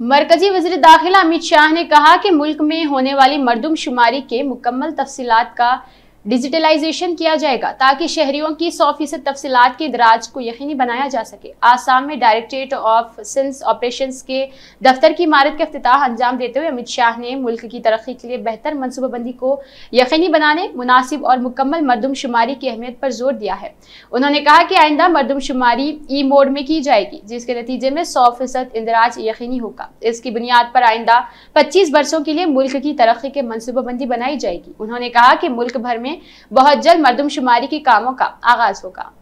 मरकजी वजीर दाखिला अमित शाह ने कहा कि मुल्क में होने वाली मरदमशुमारी के मुकम्मल तफसीत का डिजिटलाइजेशन किया जाएगा ताकि शहरियों की सौ फीसद तफसीत के दराज को यकीनी बनाया जा सके आसाम में डायरेक्ट्रेट ऑफ सिंस ऑपरेशन के दफ्तर की इमारत का अफ्ताह अंजाम देते हुए अमित शाह ने मुल्क की तरक्की के लिए बेहतर मनसूबाबंदी को यकीनी बनाने मुनासिब और मुकम्मल मरदमशुमारी की अहमियत पर जोर दिया है उन्होंने कहा कि आइंदा मरदमशुमारी ई मोड में की जाएगी जिसके नतीजे में सौ फीसद इंदराज यकीनी होगा इसकी बुनियाद पर आइंदा पच्चीस बरसों के लिए मुल्क की तरक्की के मनसूबाबंदी बनाई जाएगी उन्होंने कहा कि मुल्क भर में में बहुत जल्द मरदमशुमारी के कामों का आगाज होगा